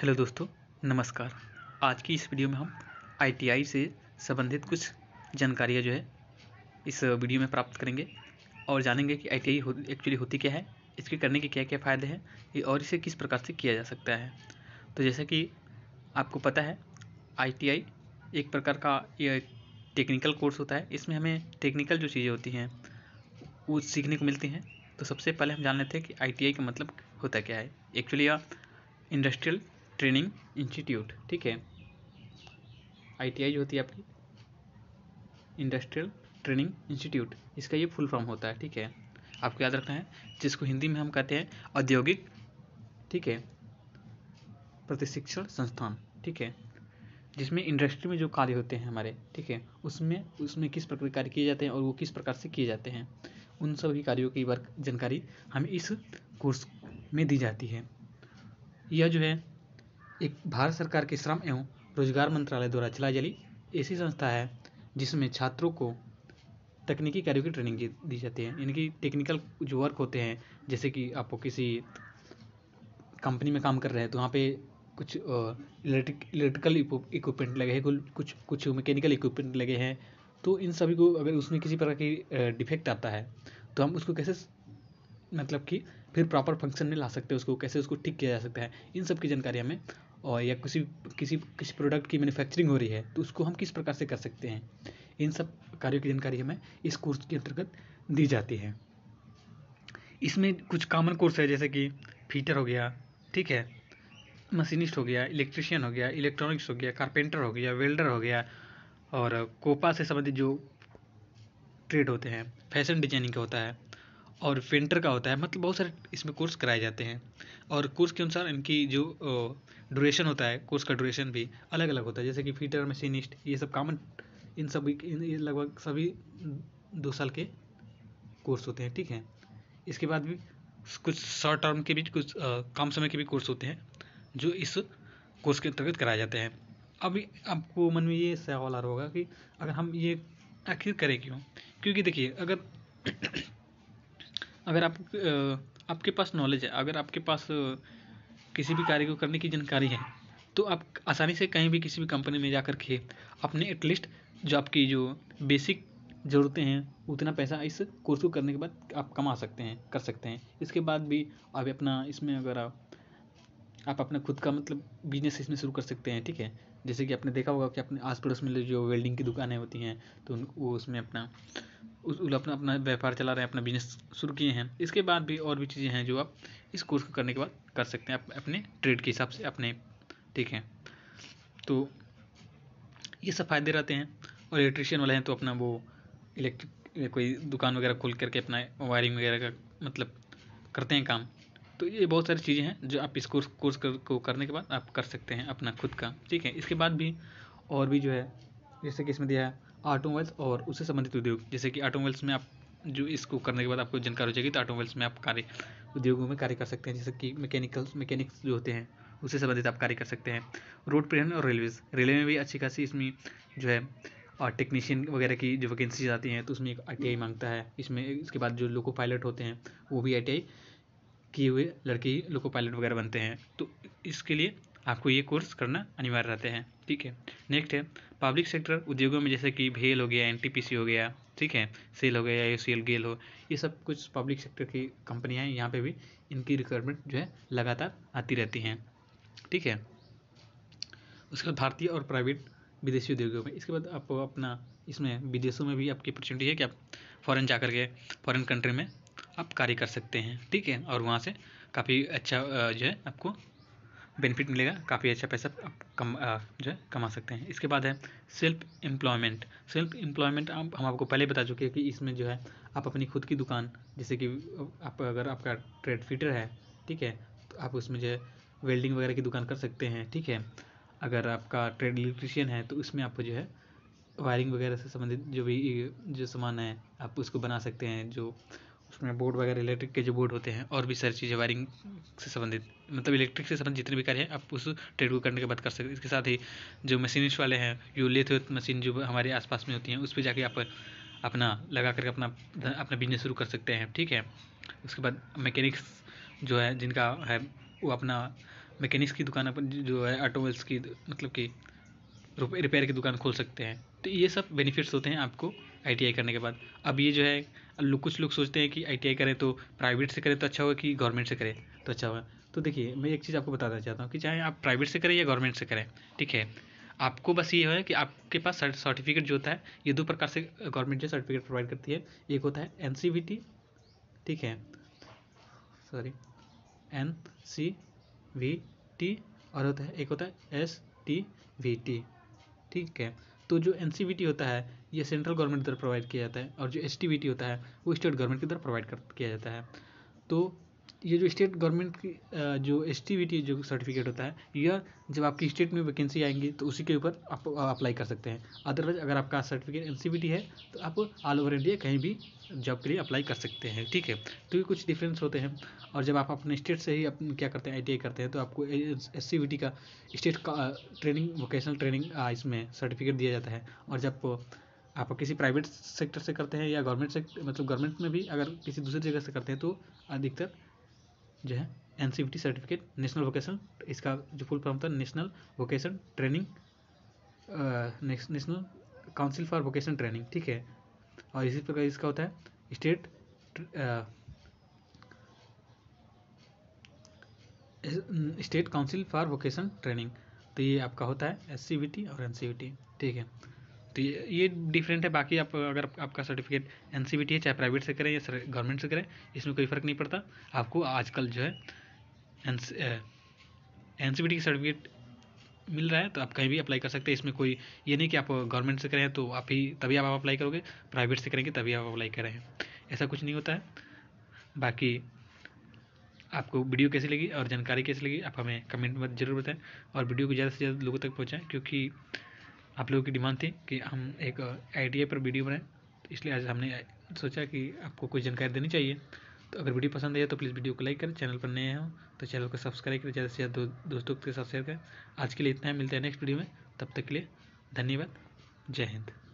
hello दोस्तों नमस्कार आज की इस वीडियो में हम आईटीआई से संबंधित कुछ जानकारियाँ जो है इस वीडियो में प्राप्त करेंगे और जानेंगे कि आईटीआई टी एक्चुअली होती क्या है इसके करने के क्या क्या फ़ायदे हैं और इसे किस प्रकार से किया जा सकता है तो जैसा कि आपको पता है आईटीआई एक प्रकार का यह टेक्निकल कोर्स होता है इसमें हमें टेक्निकल जो चीज़ें होती हैं वो सीखने को मिलती हैं तो सबसे पहले हम जान लेते हैं कि आई का मतलब होता क्या है एक्चुअली यह इंडस्ट्रियल ट्रेनिंग इंस्टीट्यूट ठीक है आईटीआई जो होती है आपकी इंडस्ट्रियल ट्रेनिंग इंस्टीट्यूट इसका ये फुल फॉर्म होता है ठीक है आपको याद रखना है जिसको हिंदी में हम कहते हैं औद्योगिक ठीक है प्रतिशिक्षण संस्थान ठीक है जिसमें इंडस्ट्री में जो कार्य होते हैं हमारे ठीक है उसमें उसमें किस प्रकार के कार्य किए जाते हैं और वो किस प्रकार से किए जाते हैं उन सभी कार्यों की वर्क जानकारी हमें इस कोर्स में दी जाती है यह जो है एक भारत सरकार के श्रम एवं रोजगार मंत्रालय द्वारा चलाई जा रही ऐसी संस्था है जिसमें छात्रों को तकनीकी कार्यों की ट्रेनिंग दी जाती है यानी कि टेक्निकल जो वर्क होते हैं जैसे कि आपको किसी कंपनी में काम कर रहे हैं तो वहाँ पे कुछ इलेक्ट्रिक इलेक्ट्रिकल इक्विपमेंट लगे हैं कुछ कुछ मैकेनिकल इक्विपमेंट लगे हैं तो इन सभी को अगर उसमें किसी प्रकार की डिफेक्ट आता है तो हम उसको कैसे मतलब कि फिर प्रॉपर फंक्शन में ला सकते हैं उसको कैसे उसको ठीक किया जा सकता है इन सब की जानकारी हमें और या किसी किसी किसी प्रोडक्ट की मैन्युफैक्चरिंग हो रही है तो उसको हम किस प्रकार से कर सकते हैं इन सब कार्यों की जानकारी हमें इस कोर्स के अंतर्गत दी जाती है इसमें कुछ कॉमन कोर्स है जैसे कि फीटर हो गया ठीक है मशीनिस्ट हो गया इलेक्ट्रिशियन हो गया इलेक्ट्रॉनिक्स हो गया कारपेंटर हो गया वेल्डर हो गया और कोपा से संबंधित जो ट्रेड होते हैं फैशन डिजाइनिंग का होता है और विंटर का होता है मतलब बहुत सारे इसमें कोर्स कराए जाते हैं और कोर्स के अनुसार इनकी जो ड्यूरेशन होता है कोर्स का ड्यूरेशन भी अलग अलग होता है जैसे कि फीटर मशीनिस्ट ये सब कामन इन सभी लगभग सभी दो साल के कोर्स होते हैं ठीक है इसके बाद भी कुछ शॉर्ट टर्म के भी कुछ कम समय के भी कोर्स होते हैं जो इस कोर्स के अंतर्गत कराए जाते हैं अभी आपको मन में ये सवाल आ रहा होगा कि अगर हम ये आखिर करें क्यों क्योंकि देखिए अगर अगर आप आपके पास नॉलेज है अगर आपके पास किसी भी कार्य को करने की जानकारी है तो आप आसानी से कहीं भी किसी भी कंपनी में जा कर के अपने एटलीस्ट जो आपकी जो बेसिक ज़रूरतें हैं उतना पैसा इस कोर्स को करने के बाद आप कमा सकते हैं कर सकते हैं इसके बाद भी आप अपना इसमें अगर आप आप अपना खुद का मतलब बिजनेस इसमें शुरू कर सकते हैं ठीक है जैसे कि आपने देखा होगा कि अपने आस पड़ोस में जो वेल्डिंग की दुकानें होती हैं तो वो उसमें अपना उस अपना अपना व्यापार चला रहे हैं अपना बिजनेस शुरू किए हैं इसके बाद भी और भी चीज़ें हैं जो आप इस कोर्स को करने के बाद कर सकते हैं आप अपने ट्रेड के हिसाब से अपने ठीक है तो ये सब फायदे रहते हैं और इलेक्ट्रिशियन वाले हैं तो अपना वो इलेक्ट्रिक कोई दुकान वगैरह खोल करके अपना वायरिंग वगैरह का मतलब करते हैं काम तो ये बहुत सारी चीज़ें हैं जो आप इस कोर्स कोर्स कर, को करने के बाद आप कर सकते हैं अपना खुद का ठीक है इसके बाद भी और भी जो है जैसे कि इसमें दिया है ऑटोमोबाइल्स और उससे संबंधित उद्योग जैसे कि ऑटोमोबाइल्स में आप जो इसको करने के बाद आपको जानकारी हो जाएगी तो ऑटोमोबाइल्स में आप कार्य उद्योगों में कार्य कर सकते हैं जैसे कि मैकेनिकल्स मैकेनिक्स जो होते हैं उससे संबंधित आप कार्य कर सकते हैं रोड परिवहन और रेलवेज रेलवे में भी अच्छी खासी इसमें जो है और टेक्नीशियन वगैरह की जो वैकेंसीज आती हैं तो उसमें एक आई मांगता है इसमें इसके बाद जो लोको पायलट होते हैं वो भी आई किए हुए लड़के लोको पायलट वगैरह बनते हैं तो इसके लिए आपको ये कोर्स करना अनिवार्य रहते हैं ठीक है नेक्स्ट है पब्लिक सेक्टर उद्योगों में जैसे कि भेल हो गया एन हो गया ठीक है सेल हो गया या सेल गेल हो ये सब कुछ पब्लिक सेक्टर की कंपनियाँ हैं यहाँ पर भी इनकी रिक्वायरमेंट जो है लगातार आती रहती हैं ठीक है उसके बाद भारतीय और प्राइवेट विदेशी उद्योगों में इसके बाद आप अपना इसमें विदेशों में भी आपकी अपॉर्चुनिटी है कि आप फ़ॉरन जा कर के फ़ॉरन कंट्री में आप कार्य कर सकते हैं ठीक है और वहाँ से काफ़ी अच्छा जो है आपको बेनिफिट मिलेगा काफ़ी अच्छा पैसा आप कम आ, जो है कमा सकते हैं इसके बाद है सेल्फ एम्प्लॉयमेंट सेल्फ एम्प्लॉयमेंट आप हम आपको पहले बता चुके हैं कि इसमें जो है आप अपनी खुद की दुकान जैसे कि आप अगर आपका ट्रेड फिटर है ठीक है तो आप उसमें जो है वेल्डिंग वगैरह की दुकान कर सकते हैं ठीक है अगर आपका ट्रेड इलेक्ट्रिशियन है तो उसमें आपको जो है वायरिंग वगैरह से संबंधित जो भी जो सामान है आप उसको बना सकते हैं जो उसमें बोर्ड वगैरह इलेक्ट्रिक के जो बोर्ड होते हैं और भी सारी चीज़ें वायरिंग से संबंधित मतलब इलेक्ट्रिक से संबंधित जितने भी कार्य हैं आप उस ट्रेड को करने के बाद कर सकते हैं इसके साथ ही जो मशीनिस्ट वाले हैं जो लेथ मशीन जो हमारे आसपास में होती हैं उस पर जाके आप अपना लगा करके अपना अपना बिजनेस शुरू कर सकते हैं ठीक है उसके बाद मैकेनिक्स जो है जिनका है वो अपना मैकेनिक्स की दुकान अपन जो है ऑटोमोबाइल्स की मतलब कि रिपेयर की दुकान खोल सकते हैं तो ये सब बेनिफिट्स होते हैं आपको आई करने के बाद अब ये जो है कुछ लोग सोचते हैं कि आई करें तो प्राइवेट से करें तो अच्छा होगा कि गवर्नमेंट से करें तो अच्छा होगा तो देखिए मैं एक चीज़ आपको बताना चाहता हूँ कि चाहे आप प्राइवेट से करें या गवर्नमेंट से करें ठीक है आपको बस ये है कि आपके पास सर्टिफिकेट जो होता है ये दो प्रकार से गवर्नमेंट जो सर्टिफिकेट प्रोवाइड करती है एक होता है एन ठीक है sorry N C V T और होता है एक होता है एस टी वी टी ठीक है तो जो एन होता है ये सेंट्रल गवर्नमेंट द्वारा प्रोवाइड किया जाता है और जो एस होता है वो स्टेट गवर्नमेंट के द्वारा प्रोवाइड कर किया जाता है तो ये जो स्टेट गवर्नमेंट की जो एस टी जो सर्टिफिकेट होता है यह जब आपकी स्टेट में वैकेंसी आएंगी तो उसी के ऊपर आप अप्लाई कर सकते हैं अदरवाइज अगर आपका सर्टिफिकेट एन e है तो आप ऑल ओवर इंडिया कहीं भी जॉब के लिए अप्लाई कर सकते हैं ठीक है तो ये कुछ डिफरेंस होते हैं और जब आप अपने स्टेट से ही क्या करते हैं आई करते हैं तो आपको एस का स्टेट का ट्रेनिंग वोकेशनल ट्रेनिंग इसमें सर्टिफिकेट दिया जाता है और जब आप किसी प्राइवेट सेक्टर से करते हैं या गवर्नमेंट सेक्टर मतलब गवर्नमेंट में भी अगर किसी दूसरी जगह से करते हैं तो अधिकतर जो है एन सर्टिफिकेट नेशनल वोकेशन इसका जो फुल फॉर्म था national vocation training national council for vocation training ठीक है और इसी प्रकार इसका होता है state state council for vocation training तो ये आपका होता है एस और एन e ठीक है तो ये ये डिफरेंट है बाकी आप अगर आपका सर्टिफिकेट एन है चाहे प्राइवेट से करें या गवर्नमेंट से करें इसमें कोई फ़र्क नहीं पड़ता आपको आजकल जो है एन सी का सर्टिफिकेट मिल रहा है तो आप कहीं भी अप्लाई कर सकते हैं इसमें कोई ये नहीं कि आप गवर्नमेंट से करें तो आप ही तभी आप अप्लाई करोगे प्राइवेट से करेंगे तभी आप अप्लाई करें ऐसा कुछ नहीं होता है बाकी आपको वीडियो कैसी लगी और जानकारी कैसी लगी आप हमें कमेंट में जरूर बताएं और वीडियो को ज़्यादा से ज़्यादा लोगों तक पहुँचाएँ क्योंकि आप लोगों की डिमांड थी कि हम एक आई पर वीडियो बनाएं तो इसलिए आज हमने सोचा कि आपको कुछ जानकारी देनी चाहिए तो अगर वीडियो पसंद आया तो प्लीज़ वीडियो को लाइक करें चैनल पर नए हो तो चैनल को सब्सक्राइब करें ज़्यादा से ज़्यादा दो, दोस्तों के साथ शेयर करें आज के लिए इतना है मिलते हैं नेक्स्ट वीडियो में तब तक के लिए धन्यवाद जय हिंद